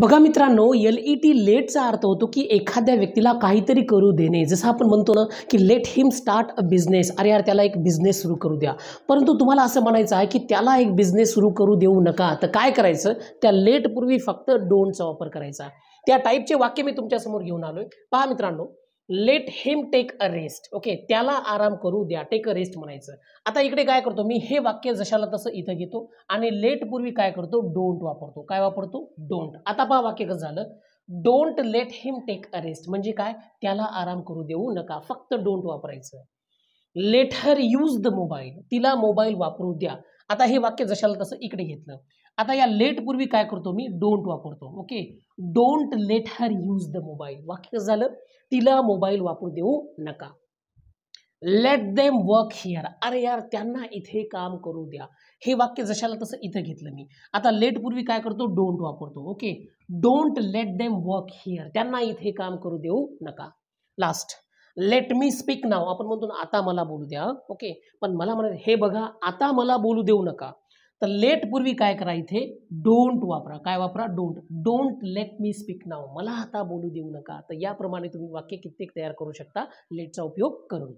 बगा मित्रांनो L E T लेटचा अर्थ होतो की एखाद्या व्यक्तीला काहीतरी करू देणे जसं आपण म्हणतो ना की let him start a business अरे यार त्याला एक बिझनेस सुरू करू द्या परंतु तुम्हाला असं म्हणायचं आहे की त्याला एक बिझनेस सुरू करू देऊ नका तर काय करायचं त्या लेटपूर्वी फक्त डोंटचा वापर करायचा त्या टाईपचे वाक्य मी तुमच्यासमोर घेऊन आलो आहे पहा मित्रांनो let him take a rest okay त्याला आराम करू द्या टेक अ रेस्ट म्हणायचं आता इकडे काय करतो मी हे वाक्य जशाला तसं इथं घेतो आणि लेट पूर्वी काय करतो डोंट वापरतो काय वापरतो डोंट आता पहा वाक्य कसं झालं don't let him take a rest म्हणजे काय त्याला आराम करू देऊ नका फक्त डोंट वापरायचं let her her use the mobile तिला मोबाईल वापरू द्या आता हे वाक्य जशाला तसं इकडे घेतलं आता या लेट पूर्वी काय करतो मी डोंट वापरतो okay don't let her use the mobile वाक्य झालं तिला मोबाईल वापरू देऊ नका लेट देम वर्क हिअर अरे यार त्यांना इथे काम करू द्या हे वाक्य जशाला तसं इथं घेतलं मी आता लेट पूर्वी काय करतो डोंट वापरतो okay don't let them work here त्यांना इथे काम करू देऊ नका लास्ट लेट मी स्पीक नाव आपण म्हणतो ना आता मला बोलू द्या ओके पण मला म्हणा हे बघा आता मला बोलू देऊ नका तर लेट पूर्वी काय करा इथे डोंट वापरा काय वापरा don't don't let me speak नाव मला आता बोलू देऊ नका तर याप्रमाणे तुम्ही वाक्य कित्येक तयार करू शकता लेटचा उपयोग करून